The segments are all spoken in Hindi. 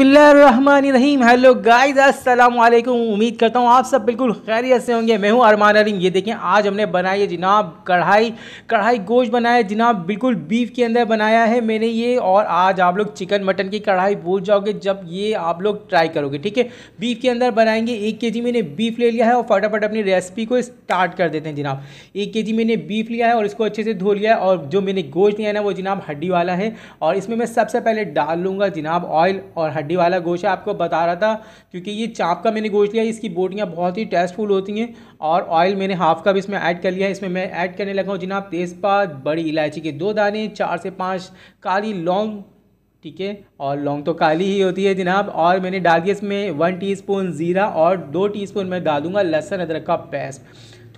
बिस्मिल्लाम हेलो गाइस अस्सलाम वालेकुम उम्मीद करता हूँ आप सब बिल्कुल खैरियत से होंगे मैं हूँ अरमान अलीम ये देखें आज हमने बनाई है जनाब कढ़ाई कढ़ाई गोश्त बनाया है जनाब बिल्कुल बीफ के अंदर बनाया है मैंने ये और आज आप लोग चिकन मटन की कढ़ाई भूल जाओगे जब ये आप लोग ट्राई करोगे ठीक है बीफ के अंदर बनाएंगे एक के जी मैंने बीफ ले लिया है और फटाफट अपनी रेसिपी को स्टार्ट कर देते हैं जनाब एक के जी मैंने बीफ लिया है और इसको अच्छे से धो लिया है और जो मैंने गोश्त लिया है ना वो जनाब हड्डी वाला है और इसमें मैं सबसे पहले डाल लूँगा जनाब ऑयल और हड्डी हड्डी वाला गोश है आपको बता रहा था क्योंकि ये चाप का मैंने गोश्त लिया इसकी बोटियाँ बहुत ही टेस्टफुल होती हैं और ऑयल मैंने हाफ कप इसमें ऐड कर लिया है इसमें मैं ऐड करने लगा हूँ जिनाब तेज़पात बड़ी इलायची के दो दाने चार से पाँच काली लौंग ठीक है और लौंग तो काली ही होती है जनाब और मैंने डाल दिया इसमें वन टीस्पून ज़ीरा और दो टीस्पून मैं डालूंगा लहसुन अदरक का पेस्ट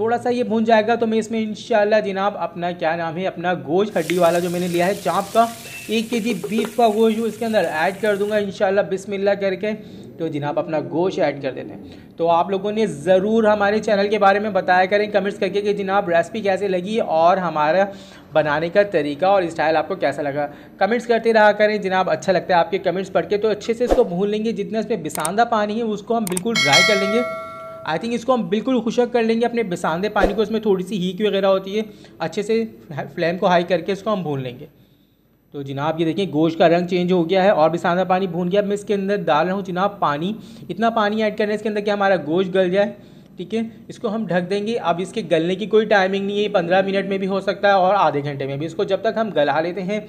थोड़ा सा ये भून जाएगा तो मैं इसमें शाला जनाब अपना क्या नाम है अपना गोश्त हड्डी वाला जो मैंने लिया है चाँप का एक के जी बीफ का गोश्त इसके अंदर ऐड कर दूंगा इन बिसमिल्ला करके तो जनाब अपना गोश्त ऐड कर देते हैं तो आप लोगों ने ज़रूर हमारे चैनल के बारे में बताया करें कमेंट्स करके कि जनाब रेसिपी कैसे लगी और हमारा बनाने का तरीका और स्टाइल आपको कैसा लगा कमेंट्स करते रहा करें जनाब अच्छा लगता है आपके कमेंट्स पढ़ के तो अच्छे से इसको भून लेंगे जितना इसमें बिसांदा पानी है उसको हम बिल्कुल ड्राई कर लेंगे आई थिंक इसको हम बिल्कुल खुशक कर लेंगे अपने बिसांदे पानी को इसमें थोड़ी सी हीक वगैरह होती है अच्छे से फ्लेम को हाई करके इसको हम भून लेंगे तो जनाब ये देखें गोश्त का रंग चेंज हो गया है और भी सादा पानी भून गया अब मैं इसके अंदर डाल रहा हूँ जनाब पानी इतना पानी ऐड करना है इसके अंदर कि हमारा गोश्त गल जाए ठीक है इसको हम ढक देंगे अब इसके गलने की कोई टाइमिंग नहीं है पंद्रह मिनट में भी हो सकता है और आधे घंटे में भी इसको जब तक हम गला लेते हैं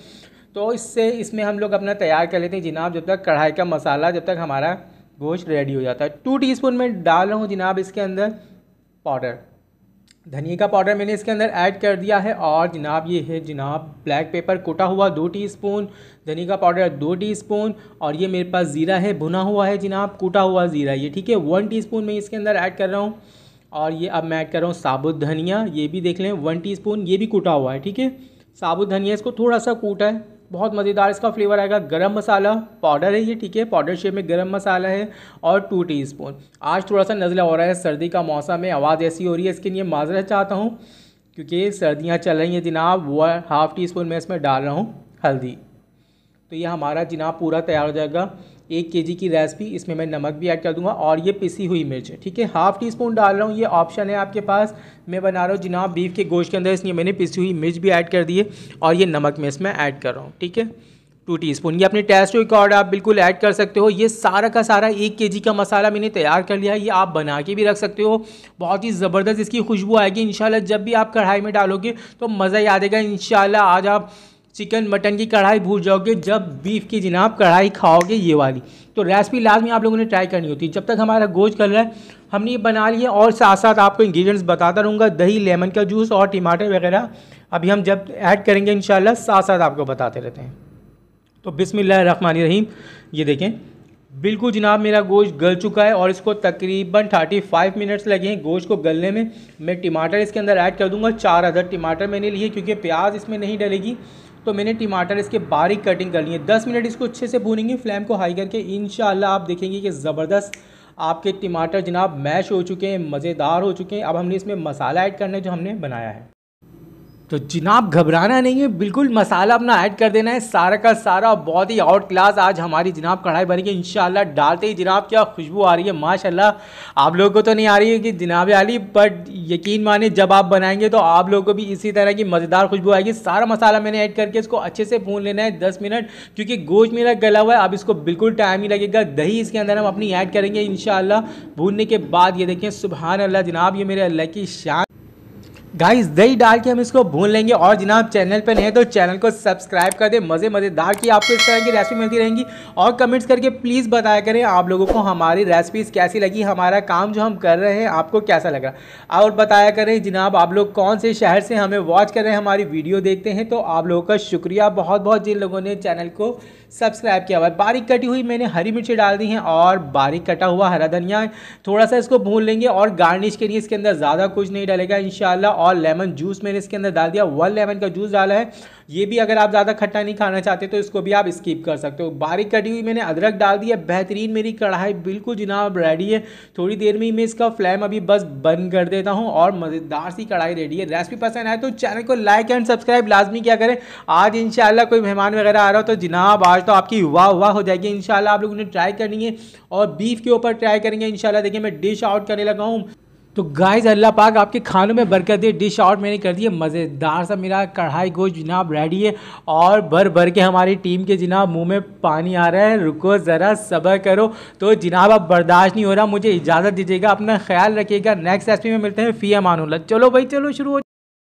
तो इससे इसमें हम लोग अपना तैयार कर लेते हैं जनाब जब तक कढ़ाई का मसाला जब तक हमारा गोश्त रेडी हो जाता है टू टीस्पून में डाल रहा हूँ जनाब इसके अंदर पाउडर धनिया का पाउडर मैंने इसके अंदर ऐड कर दिया है और जनाब ये है जनाब ब्लैक पेपर कुटा हुआ दो टीस्पून धनिया का पाउडर दो टीस्पून और ये मेरे पास ज़ीरा है भुना हुआ है जनाब कुटा हुआ ज़ीरा ये ठीक है वन स्पून मैं इसके अंदर ऐड कर रहा हूँ और ये अब मैं ऐड कर रहा हूँ साबुत धनिया ये भी देख लें वन स्पून ये भी कुटा हुआ है ठीक है साबुत धनिया इसको थोड़ा सा कूटा है बहुत मज़ेदार इसका फ्लेवर आएगा गरम मसाला पाउडर है ये ठीक है पाउडर शेप में गरम मसाला है और टू टीस्पून आज थोड़ा सा नज़ला हो रहा है सर्दी का मौसम है आवाज़ ऐसी हो रही है इसके लिए माजरा चाहता हूँ क्योंकि सर्दियाँ चल रही हैं जनाब वो हाफ़ टी स्पून मैं इसमें डाल रहा हूँ हल्दी तो ये हमारा जनाब पूरा तैयार हो जाएगा एक के जी की रेसिपी इसमें मैं नमक भी ऐड कर दूंगा और ये पिसी हुई मिर्च ठीक है हाफ टी स्पून डाल रहा हूँ ये ऑप्शन है आपके पास मैं बना रहा हूँ जनाब बीफ के गोश्त के अंदर इसलिए मैंने पिसी हुई मिर्च भी ऐड कर दी है और ये नमक मैं इसमें ऐड कर रहा हूँ ठीक है टू टी स्पून ये अपने टेस्ट रिकॉर्ड आप बिल्कुल ऐड कर सकते हो ये सारा का सारा एक के जी का मसाला मैंने तैयार कर लिया है ये आप बना के भी रख सकते हो बहुत ही ज़बरदस्त इसकी खुशबू आएगी इन जब भी आप कढ़ाई में डालोगे तो मज़ा ही आ जाएगा इन आज आप चिकन मटन की कढ़ाई भूल जाओगे जब बीफ की जनाब कढ़ाई खाओगे ये वाली तो रेसिपी लाजमी आप लोगों ने ट्राई करनी होती है जब तक हमारा गोश कर रहा है हमने ये बना लिया और साथ साथ आपको इंग्रेडिएंट्स बताता रहूँगा दही लेमन का जूस और टमाटर वगैरह अभी हम जब ऐड करेंगे इन साथ साथ आपको बताते रहते हैं तो रन रहीम ये देखें बिल्कुल जनाब मेरा गोश्त गल चुका है और इसको तकरीबन 35 मिनट्स लगे हैं गोश्त को गलने में मैं टमाटर इसके अंदर ऐड कर दूंगा चार अदर टमाटर मैंने लिए क्योंकि प्याज इसमें नहीं डलेगी तो मैंने टमाटर इसके बारीक कटिंग कर ली है दस मिनट इसको अच्छे से भूनेंगे फ्लेम को हाई करके इन आप देखेंगे कि ज़बरदस्त आपके टमाटर जनाब मैश हो चुके हैं मज़ेदार हो चुके हैं अब हमने इसमें मसाला ऐड करना है जो हमने बनाया है तो जनाब घबराना नहीं है बिल्कुल मसाला अपना ऐड कर देना है सारा का सारा बहुत ही आउट क्लास आज हमारी जनाब कढ़ाई है इंशाल्लाह डालते ही जनाब क्या खुशबू आ रही है माशाल्लाह आप लोगों को तो नहीं आ रही है कि जनाब आली बट यकीन माने जब आप बनाएंगे तो आप लोगों को भी इसी तरह की मज़ेदार खुशबू आएगी सारा मसाला मैंने ऐड करके इसको अच्छे से भून लेना है दस मिनट क्योंकि गोश्त मेरा गला हुआ है अब इसको बिल्कुल टाइम ही लगेगा दही इसके अंदर हम अपनी ऐड करेंगे इन भूनने के बाद ये देखें सुबहान अल्लाह जनाब ये मेरे अल्लाह की शान गाइस दही डाल के हम इसको भून लेंगे और आप चैनल पे नहीं तो चैनल को सब्सक्राइब कर दे मज़े मज़ेदार की आपको इस तरह की रेसिपी मिलती रहेंगी और कमेंट्स करके प्लीज़ बताया करें आप लोगों को हमारी रेसिपीज़ कैसी लगी हमारा काम जो हम कर रहे हैं आपको कैसा लग रहा और बताया करें जनाब आप लोग कौन से शहर से हमें वॉच कर रहे हैं हमारी वीडियो देखते हैं तो आप लोगों का शुक्रिया बहुत बहुत जिन लोगों ने चैनल को सब्सक्राइब किया हुआ बारीक कटी हुई मैंने हरी मिर्ची डाल दी हैं और बारीक कटा हुआ हरा धनिया थोड़ा सा इसको भून लेंगे और गार्निश के लिए इसके अंदर ज़्यादा कुछ नहीं डालेगा इन और लेमन जूस मैंने इसके अंदर डाल दिया वन लेमन का जूस डाला है ये भी अगर आप ज़्यादा खट्टा नहीं खाना चाहते तो इसको भी आप स्किप कर सकते हो बारीक कटी हुई मैंने अदरक डाल दिया बेहतरीन मेरी कढ़ाई बिल्कुल जनाब रेडी है थोड़ी देर में ही मैं इसका फ्लेम अभी बस बंद कर देता हूँ और मज़ेदार सी कढ़ाई रेडी है रेसिपी पसंद आए तो चैनल को लाइक एंड सब्सक्राइब लाजमी क्या करें आज इन कोई मेहमान वगैरह आ रहा हो तो जनाब आज तो आपकी वाह वाह हो जाएगी इन आप लोगों ने ट्राई करनी है और बीफ के ऊपर ट्राई करेंगे इन देखिए मैं डिश आउट करने लगा हूँ तो गाइस अल्लाह पाक आपके खानों में बरकत दे डिश आउट मैंने कर दी है मज़ेदार सा मेरा कढ़ाई गोश्त जनाब रेडी है और भर भर के हमारी टीम के जनाब मुंह में पानी आ रहा है रुको ज़रा सब्र करो तो जनाब अब बर्दाश्त नहीं हो रहा मुझे इजाज़त दीजिएगा अपना ख्याल रखिएगा नेक्स्ट रेसिपी में मिलते हैं फ़ी अमानुल्ला चलो भाई चलो शुरू हो